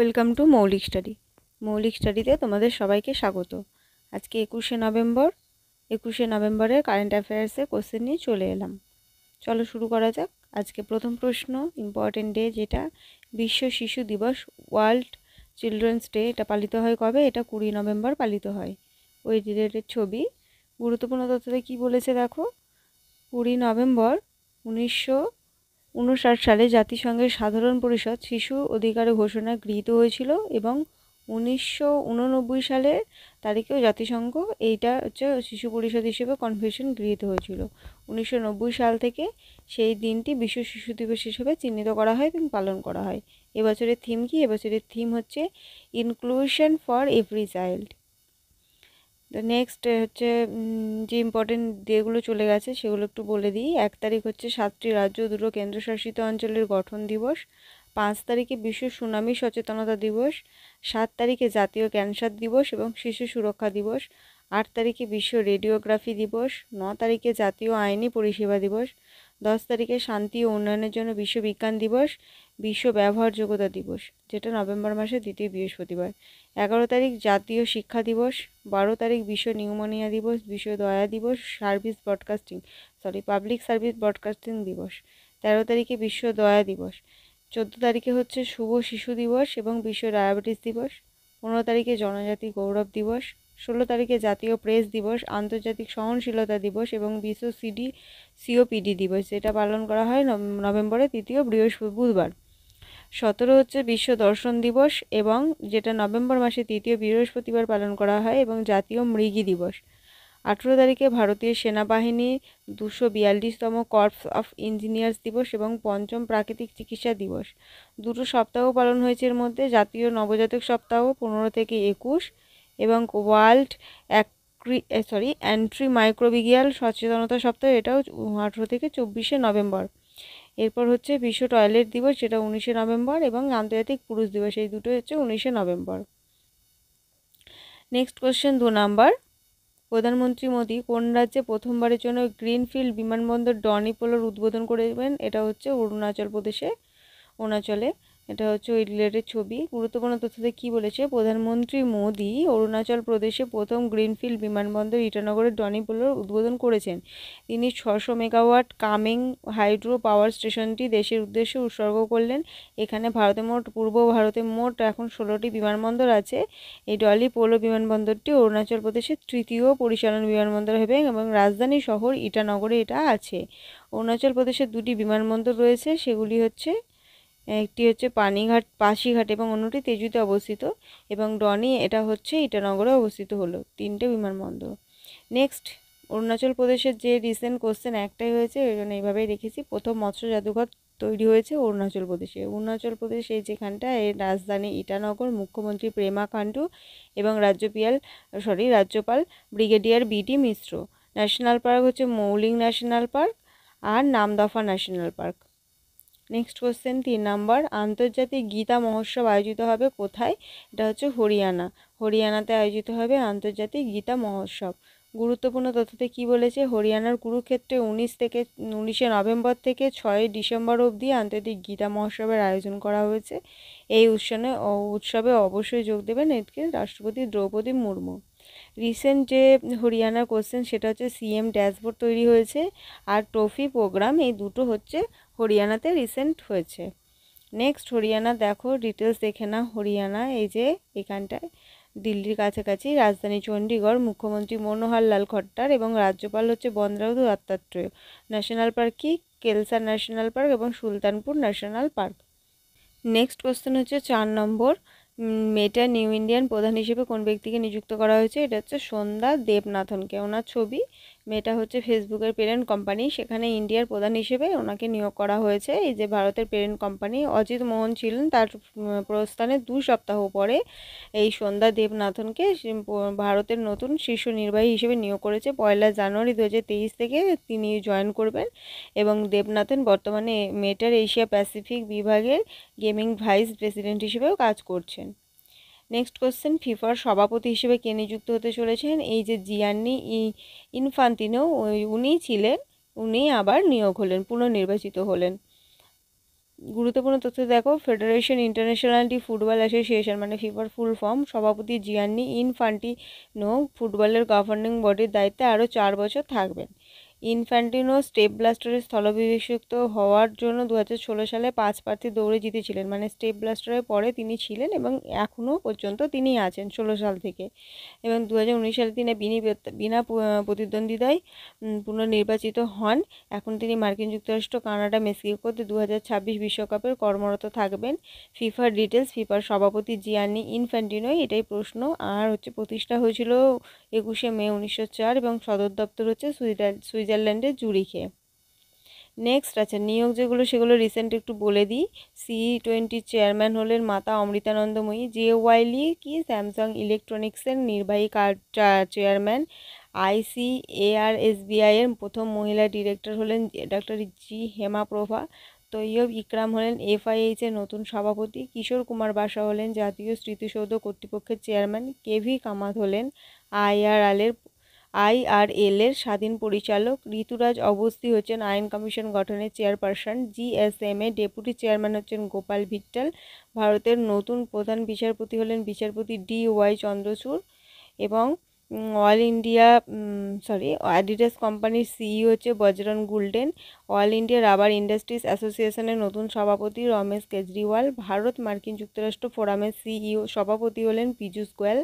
welcome to মৌলিক study মৌলিক স্টাডিতে তোমাদের সবাইকে স্বাগত আজকে একুশে নভেম্বর একুশে নভেম্বরের কারেন্ট অ্যাফেয়ার্সে কোশ্চেন নিয়ে চলে এলাম চলো শুরু করা যাক আজকে প্রথম প্রশ্ন ইম্পর্টেন্ট ডে যেটা বিশ্ব শিশু দিবস ওয়ার্ল্ড চিলড্রেন্স ডে এটা পালিত হয় কবে এটা কুড়ি নভেম্বর পালিত হয় ওই রিলেটেড ছবি গুরুত্বপূর্ণ তথ্যতে কি বলেছে দেখো কুড়ি নভেম্বর উনিশশো উনষাট সালে জাতিসংঘের সাধারণ পরিষদ শিশু অধিকার ঘোষণা গৃহীত হয়েছিল এবং উনিশশো সালে তারিখেও জাতিসংঘ এইটা হচ্ছে শিশু পরিষদ হিসেবে কনভেনশন গৃহীত হয়েছিল উনিশশো সাল থেকে সেই দিনটি বিশ্ব শিশু দিবস হিসেবে চিহ্নিত করা হয় এবং পালন করা হয় এবছরের থিম কি এবছরের থিম হচ্ছে inclusion for every child next হচ্ছে যে ইম্পর্টেন্ট ডেগুলো চলে গেছে সেগুলো একটু বলে দিই এক তারিখ হচ্ছে সাতটি রাজ্য দুটো কেন্দ্রশাসিত অঞ্চলের গঠন দিবস পাঁচ তারিখে বিশ্ব সুনামি সচেতনতা দিবস সাত তারিখে জাতীয় ক্যান্সার দিবস এবং শিশু সুরক্ষা দিবস আট তারিখে বিশ্ব রেডিওগ্রাফি দিবস ন তারিখে জাতীয় আইনি পরিষেবা দিবস দশ তারিখে শান্তি ও উন্নয়নের জন্য বিশ্ব বিজ্ঞান দিবস বিশ্ব ব্যবহারযোগ্যতা দিবস যেটা নভেম্বর মাসের দ্বিতীয় বৃহস্পতিবার এগারো তারিখ জাতীয় শিক্ষা দিবস বারো তারিখ বিশ্ব নিউমোনিয়া দিবস বিশ্ব দয়া দিবস service broadcasting sorry public service broadcasting দিবস তেরো তারিখে বিশ্ব দয়া দিবস চোদ্দো তারিখে হচ্ছে শুভ শিশু দিবস এবং বিশ্ব ডায়াবেটিস দিবস পনেরো তারিখে জনজাতি গৌরব দিবস ষোলো তারিখে জাতীয় প্রেস দিবস আন্তর্জাতিক সহনশীলতা দিবস এবং বিশ্ব সিডি সিওপিডি দিবস যেটা পালন করা হয় নভেম্বরের তৃতীয় বৃহস্পতি বুধবার সতেরো হচ্ছে বিশ্ব দর্শন দিবস এবং যেটা নভেম্বর মাসে তৃতীয় বৃহস্পতিবার পালন করা হয় এবং জাতীয় মৃগী দিবস আঠেরো তারিখে ভারতীয় সেনাবাহিনী দুশো বিয়াল্লিশতম কর্পস অফ ইঞ্জিনিয়ার্স দিবস এবং পঞ্চম প্রাকৃতিক চিকিৎসা দিবস দুটো সপ্তাহ পালন হয়েছে এর মধ্যে জাতীয় নবজাতক সপ্তাহ পনেরো থেকে একুশ এবং ওয়ার্ল্ড অ্যাক্রি সরি অ্যান্ট্রি মাইক্রোবিগিয়াল সচেতনতা সপ্তাহ এটাও আঠেরো থেকে চব্বিশে নভেম্বর এরপর হচ্ছে বিশ্ব টয়লেট দিবস সেটা উনিশে নভেম্বর এবং আন্তর্জাতিক পুরুষ দিবস এই দুটো হচ্ছে উনিশে নভেম্বর নেক্সট কোশ্চেন দু নাম্বার প্রধানমন্ত্রী মোদী কোন রাজ্যে প্রথমবারের জন্য গ্রিনফিল্ড বিমানবন্দর ডনিপোলোর উদ্বোধন করবেন এটা হচ্ছে অরুণাচল প্রদেশে অরুণাচলে এটা হচ্ছে ওই রিলেটেড ছবি গুরুত্বপূর্ণ তথ্যতে কি বলেছে প্রধানমন্ত্রী মোদি অরুণাচল প্রদেশে প্রথম গ্রিনফিল্ড বিমানবন্দর ইটানগরের ডনিপোলোর উদ্বোধন করেছেন তিনি ছশো মেগাওয়াট কামিং হাইড্রো পাওয়ার স্টেশনটি দেশের উদ্দেশ্যে উৎসর্গ করলেন এখানে ভারতে মোট পূর্ব ভারতে মোট এখন ষোলোটি বিমানবন্দর আছে এই ডলি পোলো বিমানবন্দরটি অরুণাচল প্রদেশের তৃতীয় পরিচালন বিমানবন্দর হবে এবং রাজধানী শহর ইটানগরে এটা আছে অরুণাচল প্রদেশের দুটি বিমানবন্দর রয়েছে সেগুলি হচ্ছে একটি হচ্ছে পানিঘাট পাশিঘাট এবং অন্যটি তেজুতে অবস্থিত এবং ডনি এটা হচ্ছে ইটানগরে অবস্থিত হলো তিনটে বিমানবন্দর নেক্সট অরুণাচল প্রদেশের যে রিসেন্ট কোশ্চেন একটাই হয়েছে ওই জন্য এইভাবেই রেখেছি প্রথম মৎস্য জাদুঘর তৈরি হয়েছে অরুণাচল প্রদেশে অরুণাচল প্রদেশ এই যেখানটা এর রাজধানী ইটানগর মুখ্যমন্ত্রী প্রেমা খান্ডু এবং রাজ্যপিয়াল সরি রাজ্যপাল ব্রিগেডিয়ার বিটি মিশ্র ন্যাশনাল পার্ক হচ্ছে মৌলিং ন্যাশনাল পার্ক আর Namdapha national park next question তিন নাম্বার আন্তর্জাতিক গীতা মহোৎসব আয়োজিত হবে কোথায় এটা হচ্ছে হরিয়ানা হরিয়ানাতে আয়োজিত হবে আন্তর্জাতিক গীতা মহোৎসব গুরুত্বপূর্ণ তথ্যতে কি বলেছে হরিয়ানার কুরুক্ষেত্রে উনিশ থেকে উনিশে নভেম্বর থেকে ছয় ডিসেম্বর অবধি আন্তর্জাতিক গীতা মহোৎসবের আয়োজন করা হয়েছে এই উৎসবে উৎসবে অবশ্যই যোগ দেবেন এদিকে রাষ্ট্রপতি দ্রৌপদী মুর্মু রিসেন্ট যে হরিয়ানার কোশ্চেন সেটা হচ্ছে সিএম ড্যাশবোর্ড তৈরি হয়েছে আর ট্রফি প্রোগ্রাম এই দুটো হচ্ছে হরিয়ানাতে রিসেন্ট হয়েছে নেক্সট হরিয়ানা দেখো ডিটেলস দেখে না হরিয়ানা এই যে এখানটায় দিল্লির কাছাকাছি রাজধানী চণ্ডীগড় মুখ্যমন্ত্রী মনোহর লাল খট্টার এবং রাজ্যপাল হচ্ছে বন্দ্রাবধু দত্তাত্রেয় ন্যাশনাল পার্ক কি কেলসা ন্যাশনাল পার্ক এবং Sultanpur national park next question হচ্ছে চার নম্বর মেটা নিউ ইন্ডিয়ান প্রধান হিসেবে কোন ব্যক্তিকে নিযুক্ত করা হয়েছে এটা হচ্ছে সন্ধ্যা দেবনাথনকে ওনার ছবি মেয়েটা হচ্ছে ফেসবুকের পেরেন্ট কোম্পানি সেখানে ইন্ডিয়ার প্রধান হিসেবে ওনাকে নিয়োগ করা হয়েছে এই যে ভারতের পেরেন্ট কোম্পানি অজিত মোহন ছিলেন তার প্রস্থানে দু সপ্তাহ পরে এই সন্ধ্যা দেবনাথনকে ভারতের নতুন শীর্ষ নির্বাহী হিসেবে নিয়োগ করেছে পয়লা জানুয়ারি দু থেকে তিনি জয়েন করবেন এবং দেবনাথন বর্তমানে মেটার এশিয়া প্যাসিফিক বিভাগের গেমিং ভাইস প্রেসিডেন্ট হিসেবেও কাজ করছেন নেক্সট কোশ্চেন ফিফার সভাপতি হিসেবে কে নিযুক্ত হতে চলেছেন এই যে জিয়ান্নি ইনফান্তিনো উনি ছিলেন উনি আবার নিয়োগ হলেন পুনর্নির্বাচিত হলেন গুরুত্বপূর্ণ তথ্য দেখো Federation Internationale de Football Association মানে ফিফার ফুল ফর্ম সভাপতি জিয়ান্নি ইনফান্টিনো ফুটবলের গভর্নিং বডির দায়িত্বে আরও চার বছর থাকবেন ইনফ্যান্টিনো স্টেপ ব্লাস্টারে স্থলবিভিষিক্ত হওয়ার জন্য দু সালে পাঁচ প্রার্থী দৌড়ে জিতেছিলেন মানে স্টেপ ব্লাস্টারের পরে তিনি ছিলেন এবং এখনও পর্যন্ত তিনি আছেন ষোলো সাল থেকে এবং দু সালে তিনি বিনি বিনা প্রতিদ্বন্দ্বিতায় পুনর্নির্বাচিত হন এখন তিনি মার্কিন যুক্তরাষ্ট্র কানাডা মেক্সিকোতে দু হাজার বিশ্বকাপের কর্মরত থাকবেন ফিফার ডিটেলস ফিফার সভাপতি জিয়ানি ইনফ্যান্টিনোই এটাই প্রশ্ন আর হচ্ছে প্রতিষ্ঠা হয়েছিল একুশে মে উনিশশো চার এবং সদর দপ্তর হচ্ছে সুইজারল্যান্ডের জুরিখে নেক্সট আছে নিয়োগ যেগুলো সেগুলো রিসেন্ট একটু বলে দিই সি টোয়েন্টি চেয়ারম্যান হলেন মাতা অমৃতানন্দময়ী জে ওয়াইলি কি স্যামসাং ইলেকট্রনিক্সের নির্বাহী চেয়ারম্যান আইসি এস বিআইয়ের প্রথম মহিলা ডিরেক্টর হলেন ডক্টর জি হেমাপ্রভা তৈয়ব ইকরাম হলেন এফআইএইচের নতুন সভাপতি কিশোর কুমার বাসা হলেন জাতীয় স্মৃতিসৌধ কর্তৃপক্ষের চেয়ারম্যান কেভি কামাত হলেন আইআরএলের আইআরএলের স্বাধীন পরিচালক ঋতুরাজ অবস্থি হচ্ছেন আইন কমিশন গঠনের চেয়ারপারসন এ ডেপুটি চেয়ারম্যান হচ্ছেন গোপাল ভিট্টাল ভারতের নতুন প্রধান বিচারপতি হলেন বিচারপতি ডি ওয়াই চন্দ্রচূড় এবং অল ইন্ডিয়া সরি অ্যাডিডাস কোম্পানির সিই হচ্ছে Bjorn Gulden All India Rubber Industries অ্যাসোসিয়েশনের নতুন সভাপতি রমেশ কেজরিওয়াল ভারত মার্কিন যুক্তরাষ্ট্র ফোরামের সিইও e সভাপতি হলেন পিজুস গোয়েল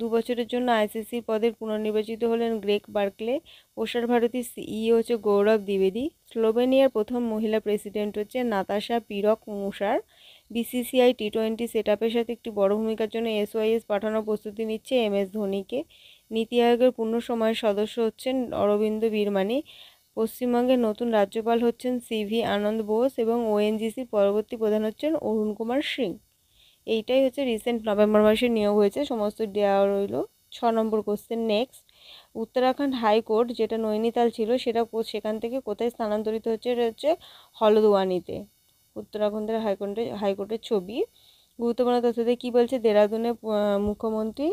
দু বছরের জন্য আইসিসি পদের পুনর্নির্বাচিত হলেন গ্রেক বার্কলে প্রসার ভারতী সিইও e হচ্ছে গৌরব দ্বিবেদী স্লোভেনিয়ার প্রথম মহিলা প্রেসিডেন্ট হচ্ছে নাতাশা পিরক মুসার বিসিসিআই টি টোয়েন্টি সেট সাথে একটি বড় ভূমিকার জন্য ওয়াইএস পাঠানোর প্রস্তুতি নিচ্ছে এম এস ধোনিকে নীতি আয়োগের পূর্ণ সময়ের সদস্য হচ্ছেন অরবিন্দ বীরমানি পশ্চিমবঙ্গের নতুন রাজ্যপাল হচ্ছেন সিভি আনন্দ বোস এবং ওএনজিসির পরবর্তী প্রধান হচ্ছেন অরুণ কুমার সিং এইটাই হচ্ছে রিসেন্ট নভেম্বর মাসে নিয়োগ হয়েছে সমস্ত দেওয়া রইল ছ নম্বর কোশ্চেন নেক্সট উত্তরাখণ্ড হাইকোর্ট যেটা নৈনিতাল ছিল সেটা সেখান থেকে কোথায় স্থানান্তরিত হচ্ছে এটা হচ্ছে হলদুয়ানিতে উত্তরাখণ্ডের হাইকোর্টে হাইকোর্টের ছবি গুরুত্বপূর্ণ তথ্যতে কী বলছে দেরাদুনে মুখ্যমন্ত্রী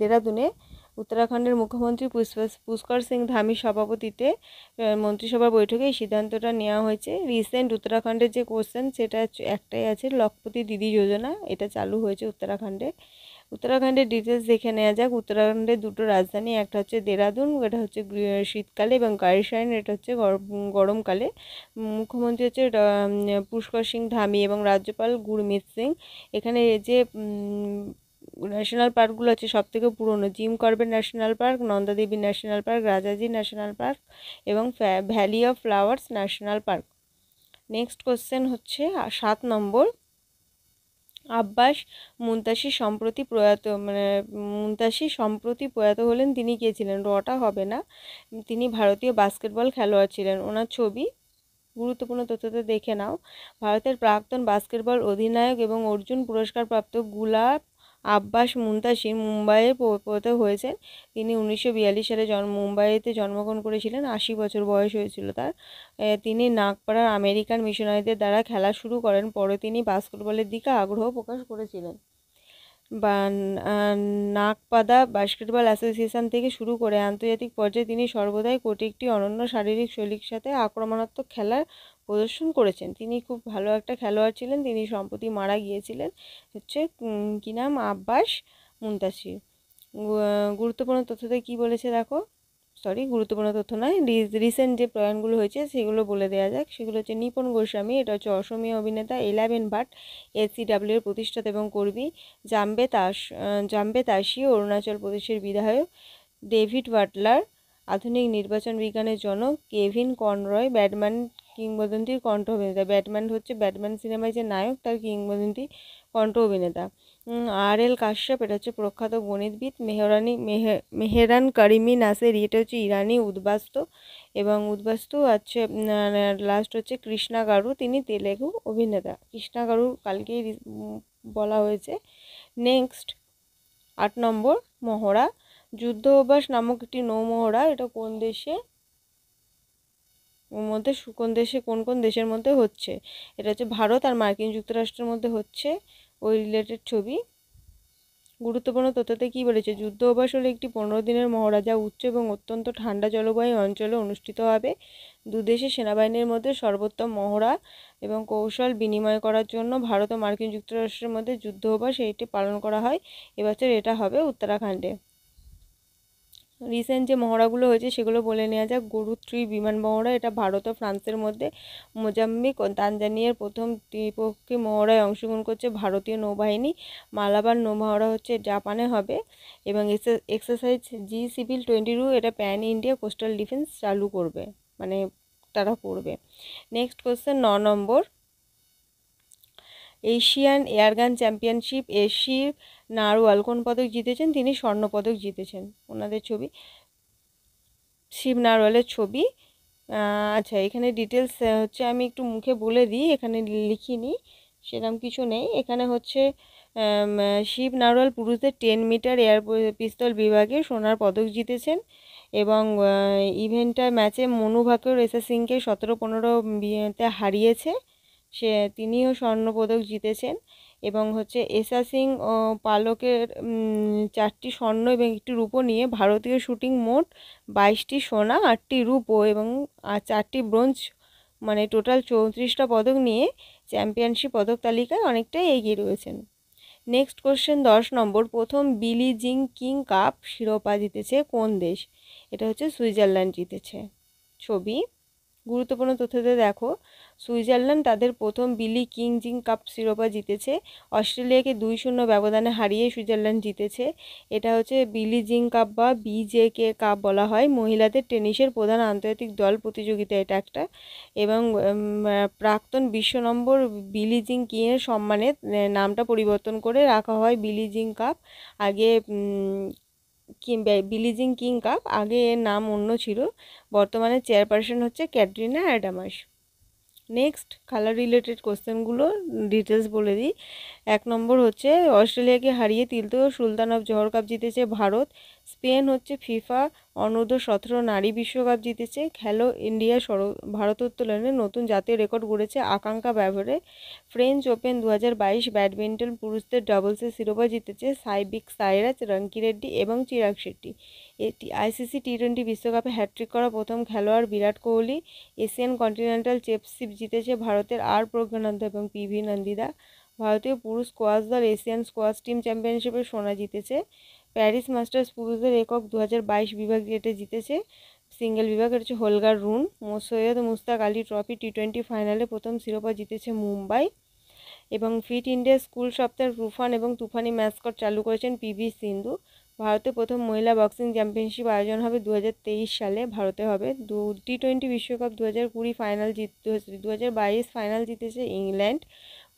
দেরাদুনে উত্তরাখণ্ডের মুখ্যমন্ত্রী পুষ্কর সিং ধামির সভাপতিতে মন্ত্রিসভার বৈঠকে এই সিদ্ধান্তটা নেওয়া হয়েছে রিসেন্ট উত্তরাখণ্ডের যে কোশ্চেন সেটা একটাই আছে লক্ষপতি দিদি যোজনা এটা চালু হয়েছে উত্তরাখণ্ডে উত্তরাখণ্ডের ডিটেলস দেখে নেওয়া যাক উত্তরাখণ্ডের দুটো রাজধানী একটা হচ্ছে দেরাদুন এটা হচ্ছে শীতকালে এবং কারিশাইন এটা হচ্ছে গরমকালে মুখ্যমন্ত্রী হচ্ছে পুষ্কর সিং ধামি এবং রাজ্যপাল গুরমিত সিং এখানে যে ন্যাশনাল পার্কগুলো আছে থেকে পুরনো Jim Corbett national park Nanda Devi national park Rajaji national park এবং valley of flowers national park next question হচ্ছে সাত নম্বর আব্বাস মুন্তাসি সম্প্রতি প্রয়াত মানে মুন্তাসি সম্প্রতি প্রয়াত হলেন তিনি কে ছিলেন রটা হবে না তিনি ভারতীয় বাস্কেটবল খেলোয়াড় ছিলেন ওনার ছবি গুরুত্বপূর্ণ তথ্যতে দেখে নাও ভারতের প্রাক্তন বাস্কেটবল অধিনায়ক এবং অর্জুন পুরস্কারপ্রাপ্ত গুলাব আব্বাস মুন্তাসির মুম্বাইয়ে প্রত হয়েছেন তিনি উনিশশো সালে জন্ম মুম্বাইতে জন্মগ্রহণ করেছিলেন আশি বছর বয়স হয়েছিল তার তিনি নাগপাড়ার আমেরিকান মিশনারিদের দ্বারা খেলা শুরু করেন পরে তিনি বাস্কেটবলের দিকে আগ্রহ প্রকাশ করেছিলেন বা নাকপাদা বাস্কেটবল অ্যাসোসিয়েশন থেকে শুরু করে আন্তর্জাতিক পর্যায়ে তিনি সর্বদাই কোটি একটি অনন্য শারীরিক শৈলীর সাথে আক্রমণাত্মক খেলার প্রদর্শন করেছেন তিনি খুব ভালো একটা খেলোয়াড় ছিলেন তিনি সম্প্রতি মারা গিয়েছিলেন হচ্ছে কি নাম আব্বাস মুন্তাসির গুরুত্বপূর্ণ তথ্যতে কি বলেছে দেখো সরি গুরুত্বপূর্ণ তথ্য নয় রিসেন্ট যে প্রয়াণগুলো হয়েছে সেগুলো বলে দেওয়া যাক সেগুলো হচ্ছে নিপন গোস্বামী এটা হচ্ছে অসমীয়া অভিনেতা এলাভেন ভাট এর প্রতিষ্ঠাতা এবং কর্মী জাম্বে তাস জাম্বে তাসি অরুণাচল প্রদেশের বিধায়ক ডেভিড বাটলার আধুনিক নির্বাচন বিজ্ঞানের জনক কেভিন কনরয় ব্যাটম্যান কিংবদন্তির কণ্ঠ অভিনেতা ব্যাটম্যান হচ্ছে ব্যাটম্যান সিনেমায় যে নায়ক তার কিংবদন্তি কণ্ঠ অভিনেতা আর এল কাশ্যপ এটা হচ্ছে প্রখ্যাত গণিতবিদ মেহরানি মেহে মেহেরান করিমি নাসের এটা হচ্ছে ইরানি উদ্বাস্ত এবং উদ্বাস্তু আছে লাস্ট হচ্ছে কৃষ্ণা গারু তিনি তেলেগু অভিনেতা কৃষ্ণা গারু কালকেই বলা হয়েছে নেক্সট আট নম্বর মহড়া যুদ্ধ অভ্যাস নামক একটি নৌমহড়া এটা কোন দেশে মধ্যে কোন দেশে কোন কোন দেশের মধ্যে হচ্ছে এটা হচ্ছে ভারত আর মার্কিন যুক্তরাষ্ট্রের মধ্যে হচ্ছে ওই রিলেটেড ছবি গুরুত্বপূর্ণ তথ্যতে কি বলেছে যুদ্ধ অভ্যাস হলো একটি পনেরো দিনের মহারাজা উচ্চ এবং অত্যন্ত ঠান্ডা জলবায়ু অঞ্চলে অনুষ্ঠিত হবে দুদেশে সেনাবাহিনীর মধ্যে সর্বোত্তম মহড়া এবং কৌশল বিনিময় করার জন্য ভারত ও মার্কিন যুক্তরাষ্ট্রের মধ্যে যুদ্ধ অভ্যাস এটি পালন করা হয় এবছর এটা হবে উত্তরাখণ্ডে রিসেন্ট যে মহড়াগুলো হয়েছে সেগুলো বলে নেওয়া যাক গরুত্রী বিমান মহড়া এটা ভারত ও ফ্রান্সের মধ্যে মোজাম্বিক ও তানজানিয়ার প্রথম দ্বিপক্ষী মহড়ায় অংশগ্রহণ করছে ভারতীয় নৌবাহিনী মালাবার নৌমহড়া হচ্ছে জাপানে হবে এবং exercise sea vigil twenty two এটা প্যান ইন্ডিয়া কোস্টাল ডিফেন্স চালু করবে মানে তারা করবে নেক্সট কোশ্চেন ন number Asian airgun championship Asia Narwal কোন পদক জিতেছেন তিনি স্বর্ণ পদক জিতেছেন ওনাদের ছবি শিব নারওয়ালের ছবি আচ্ছা এখানে ডিটেলস হচ্ছে আমি একটু মুখে বলে দিই এখানে লিখিনি সেরকম কিছু নেই এখানে হচ্ছে শিব নারওয়াল পুরুষদের টেন মিটার এয়ার পিস্তল বিভাগে সোনার পদক জিতেছেন এবং ইভেন্টটা ম্যাচে মনু ভাকের এসএস সিংকে সতেরো পনেরো হারিয়েছে সে তিনিও স্বর্ণ পদক জিতেছেন এবং হচ্ছে এসা সিং ও পালকের চারটি স্বর্ণ এবং একটি রূপো নিয়ে ভারতীয় শুটিং মোট বাইশটি সোনা আটটি রূপো এবং চারটি ব্রোঞ্জ মানে টোটাল চৌত্রিশটা পদক নিয়ে চ্যাম্পিয়নশিপ পদক তালিকায় অনেকটাই এগিয়ে রয়েছেন নেক্সট কোশ্চেন দশ নম্বর প্রথম বিলি জিং কিং কাপ শিরোপা জিতেছে কোন দেশ এটা হচ্ছে সুইজারল্যান্ড জিতেছে ছবি গুরুত্বপূর্ণ তথ্যতে দেখো সুইজারল্যান্ড তাদের প্রথম বিলি কিং জিং কাপ শিরোপা জিতেছে অস্ট্রেলিয়াকে দুই শূন্য ব্যবধানে হারিয়ে সুইজারল্যান্ড জিতেছে এটা হচ্ছে বিলি জিং কাপ বা বিজে কে কাপ বলা হয় মহিলাদের টেনিসের প্রধান আন্তর্জাতিক দল প্রতিযোগিতা এটা একটা এবং প্রাক্তন বিশ্ব নম্বর বিলি জিং কিংয়ের সম্মানে নামটা পরিবর্তন করে রাখা হয় বিলি জিং কাপ আগে বিলিজিং কিং কাপ আগে এর নাম অন্য ছিল বর্তমানে চেয়ারপারসন হচ্ছে Katrina Adams next colour related কোশ্চেনগুলো ডিটেলস বলে দিই এক নম্বর হচ্ছে অস্ট্রেলিয়াকে হারিয়ে তিলত সুলতান অফ জহর কাপ জিতেছে ভারত স্পেন হচ্ছে ফিফা অনূর্ধ্ব সতেরো নারী বিশ্বকাপ জিতেছে খেলো ইন্ডিয়া সর ভারতোত্তোলনে নতুন জাতীয় রেকর্ড গড়েছে আকাঙ্ক্ষা ব্যবহারে ফ্রেঞ্চ ওপেন দু ব্যাডমিন্টন পুরুষদের ডাবলসের শিরোপা জিতেছে সাইবিক সাইরাজ রঙ্কি রেড্ডি এবং চিরাগ শেট্টি এটি আইসিসি টি টোয়েন্টি বিশ্বকাপে হ্যাট্রিক করা প্রথম খেলোয়াড় Virat Kohli Asian continental championship জিতেছে ভারতের আর প্রজ্ঞানন্দ এবং পিভি নন্দিদা ভারতীয় পুরুষ স্কোয়াশ দল এশিয়ান স্কোয়াশ টিম চ্যাম্পিয়নশিপে সোনা জিতেছে প্যারিস মাস্টার্স পুরুষদের একক দু বিভাগ গেটে জিতেছে সিঙ্গেল বিভাগ হচ্ছে Holger Rune Syed Mushtaq Ali trophy T twenty ফাইনালে প্রথম শিরোপা জিতেছে মুম্বাই এবং ফিট ইন্ডিয়া স্কুল সপ্তাহের রুফান এবং তুফানি ম্যাসকট চালু করেছেন পিভি সিন্ধু ভারতে প্রথম মহিলা বক্সিং চ্যাম্পিয়নশিপ আয়োজন হবে দু সালে ভারতে হবে দু টি টোয়েন্টি বিশ্বকাপ দু হাজার কুড়ি ফাইনাল জিত দু হাজার বাইশ ফাইনাল জিতেছে ইংল্যান্ড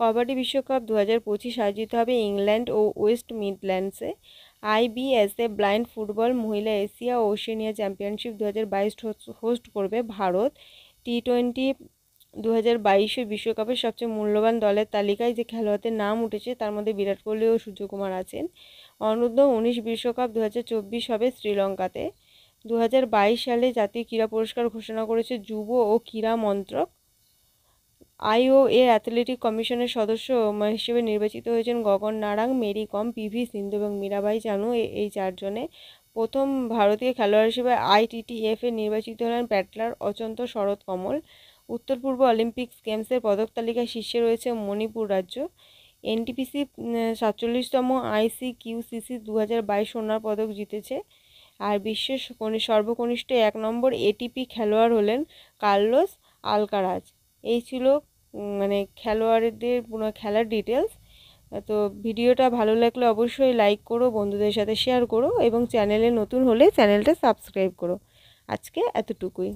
কবাডি বিশ্বকাপ দু হাজার পঁচিশ আয়োজিত হবে ইংল্যান্ড ও ওয়েস্ট মিডল্যান্ডসে আইবিএসএ ব্লাইন্ড ফুটবল মহিলা এশিয়া ও ওশেনিয়া চ্যাম্পিয়নশিপ দু হাজার বাইশ হোস্ট করবে ভারত টি টোয়েন্টি দু হাজার বাইশে বিশ্বকাপের সবচেয়ে মূল্যবান দলের তালিকায় যে খেলোয়াড়দের নাম উঠেছে তার মধ্যে বিরাট কোহলি ও সূর্যকুমার আছেন অনূর্ধ্ব উনিশ বিশ্বকাপ দু হাজার চব্বিশ হবে শ্রীলঙ্কাতে দু হাজার বাইশ সালে জাতীয় ক্রীড়া পুরস্কার ঘোষণা করেছে যুব ও ক্রীড়া মন্ত্রক এ অ্যাথলেটিক কমিশনের সদস্য হিসেবে নির্বাচিত হয়েছেন গগন নারাং মেরি কম পিভি সিন্ধু এবং মীরাবাই জানু এই চারজনে প্রথম ভারতীয় খেলোয়াড় হিসেবে আইটিটিএফ এ নির্বাচিত হলেন প্যাটলার অচন্ত শরৎ কমল উত্তর পূর্ব অলিম্পিক্স গেমসের পদক তালিকায় শীর্ষে রয়েছে মণিপুর রাজ্য এনটিপিসি সাতচল্লিশতম আইসি কিউসিসি দু হাজার বাইশ সোনার পদক জিতেছে আর বিশ্বের সর্বকনিষ্ঠ এক নম্বর এটিপি খেলোয়াড় হলেন কার্লোস আলকারাজ এই ছিল মানে খেলোয়াড়দের পুরো খেলার ডিটেলস তো ভিডিওটা ভালো লাগলে অবশ্যই লাইক করো বন্ধুদের সাথে শেয়ার করো এবং চ্যানেলে নতুন হলে চ্যানেলটা সাবস্ক্রাইব করো আজকে এতটুকুই